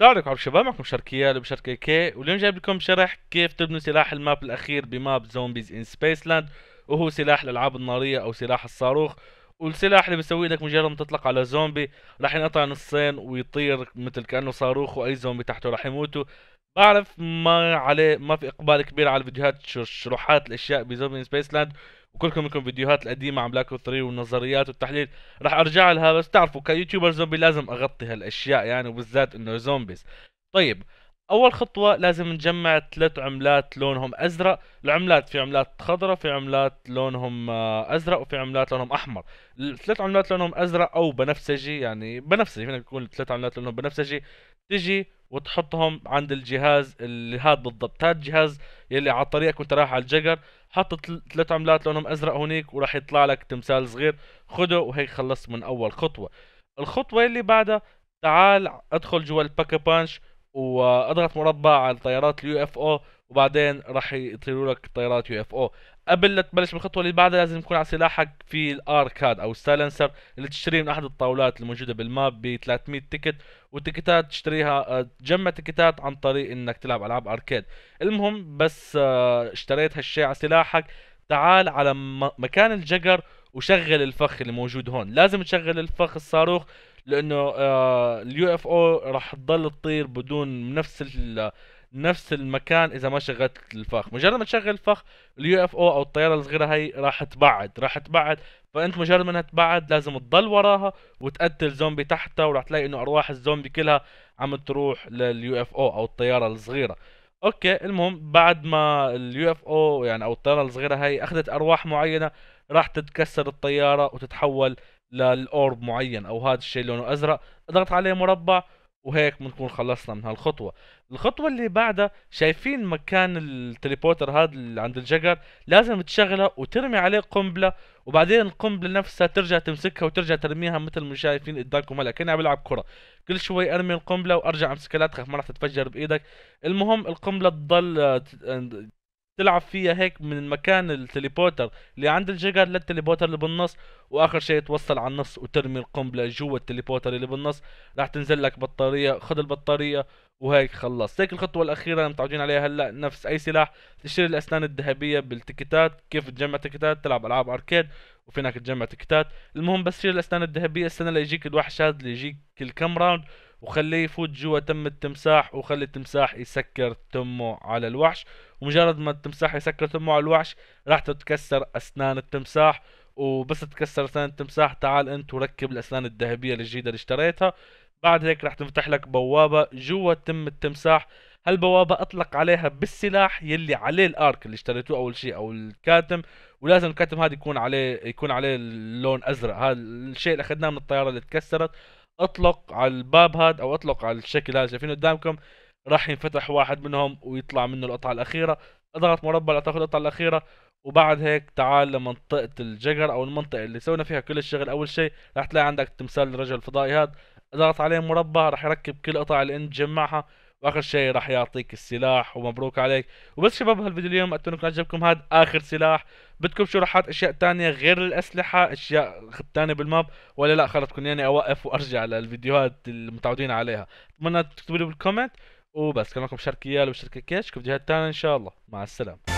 السلام عليكم الشباب معكم شركيال بشركة كي واليوم جايب لكم شرح كيف تبنوا سلاح الماب الأخير بماب زومبيز إن سبيس لاند وهو سلاح الألعاب النارية أو سلاح الصاروخ والسلاح اللي بيسوي لك مجرد ما تطلق على زومبي راح ينقطع نصين ويطير مثل كأنه صاروخ وأي زومبي تحته راح يموتوا بعرف ما عليه ما في إقبال كبير على الفيديوهات شروحات الأشياء بزومبي إن سبيس لاند وكلكم منكم فيديوهات القديمه عن بلاك 3 والنظريات والتحليل راح ارجع لها بس تعرفوا كيوتيوبر زومبي لازم اغطي هالاشياء يعني وبالذات انه زومبيز طيب اول خطوه لازم نجمع ثلاث عملات لونهم ازرق العملات في عملات خضراء في عملات لونهم آه، ازرق وفي عملات لونهم احمر الثلاث عملات لونهم ازرق او بنفسجي يعني بنفسجي هنا بيكون الثلاث عملات لونهم بنفسجي تجي وتحطهم عند الجهاز اللي هذا بالضبط هذا الجهاز يلي على طريقك وانت رايح على الجقر حط ثلاث عملات لونهم ازرق هونيك وراح يطلع لك تمثال صغير خده وهيك خلصت من اول خطوه الخطوه اللي بعدها تعال ادخل جوا الباك بانش واضغط مربع على الطيارات اليو اف او وبعدين راح يطيروا لك طيارات يو اف او قبل لا تبلش بالخطوه اللي بعدها لازم يكون على سلاحك في الاركاد او السايلنسر اللي تشتريه من احد الطاولات الموجوده بالماب ب 300 تيكت وتيكتات تشتريها آه، تجمع تيكتات عن طريق انك تلعب العاب اركيد المهم بس آه، اشتريت هالشيء على سلاحك تعال على مكان الجقر وشغل الفخ اللي موجود هون لازم تشغل الفخ الصاروخ لانه آه، اليو اف او راح تضل تطير بدون نفس نفس المكان اذا ما شغلت الفخ مجرد ما تشغل الفخ اليو اف او او الطياره الصغيره هي راح تبعد راح تبعد فانت مجرد ما انها تبعد لازم تضل وراها وتقتل زومبي تحتها وراح تلاقي انه ارواح الزومبي كلها عم تروح لليو اف او او الطياره الصغيره اوكي المهم بعد ما اليو اف او يعني او الطياره الصغيره هي اخذت ارواح معينه راح تتكسر الطياره وتتحول للاورب معين او هذا الشيء لونه ازرق اضغط عليه مربع وهيك بنكون خلصنا من هالخطوه الخطوه اللي بعدها شايفين مكان التليبورتر هذا اللي عند الجقر لازم تشغلها وترمي عليه قنبله وبعدين القنبله نفسها ترجع تمسكها وترجع ترميها مثل ما شايفين قدامكم هلا كاني عم بلعب كره كل شوي ارمي القنبله وارجع امسكها لا تخاف ما راح تتفجر بايدك المهم القنبله تضل آه، آه، تلعب فيها هيك من المكان التليبوتر اللي عند الجيجر للتليبوتر اللي بالنص واخر شيء توصل على النص وترمي القنبله جوا التليبوتر اللي بالنص راح تنزل لك بطاريه خذ البطاريه وهيك خلص هيك الخطوه الاخيره اللي متعودين عليها هلا نفس اي سلاح تشتري الاسنان الذهبيه بالتيكتات كيف تجمع تيكتات تلعب العاب اركيد وفينك تجمع تيكتات المهم بس شيل الاسنان الذهبيه السنه اللي يجيك الوحش هذا اللي يجيك كل كم راوند وخليه يفوت جوا تم التمساح وخلي التمساح يسكر تمه على الوحش ومجرد ما التمساح يسكر تمه على الوحش راح تتكسر اسنان التمساح وبس تكسر اسنان التمساح تعال انت وركب الاسنان الذهبيه الجديده اللي اشتريتها بعد هيك راح تفتح لك بوابه جوا تم التمساح هالبوابة اطلق عليها بالسلاح يلي عليه الارك اللي اشتريتوه اول شيء او الكاتم ولازم الكاتم هذا يكون عليه يكون عليه اللون ازرق هذا الشيء اللي اخذناه من الطيارة اللي تكسرت اطلق على الباب هذا او اطلق على الشكل هذا شايفينه قدامكم راح ينفتح واحد منهم ويطلع منه القطعه الاخيره اضغط مربع لتاخذ القطعه الاخيره وبعد هيك تعال لمنطقه الججر او المنطقه اللي سوينا فيها كل الشغل اول شيء راح تلاقي عندك تمثال الرجل الفضائي هذا اضغط عليه مربع راح يركب كل قطع اللي انت جمعها واخر شيء راح يعطيك السلاح ومبروك عليك وبس شباب هالفيديو اليوم اتمنى يكون عجبكم هذا اخر سلاح بدكم شروحات اشياء تانية غير الاسلحة اشياء تانية بالماب ولا لا خلص كنت يعني اوقف وارجع للفيديوهات المتعودين عليها اتمنى تكتبوا لي بالكومنت وبس كان معكم شركيال وشركة كيش كفيديوهات تانية ان شاء الله مع السلامة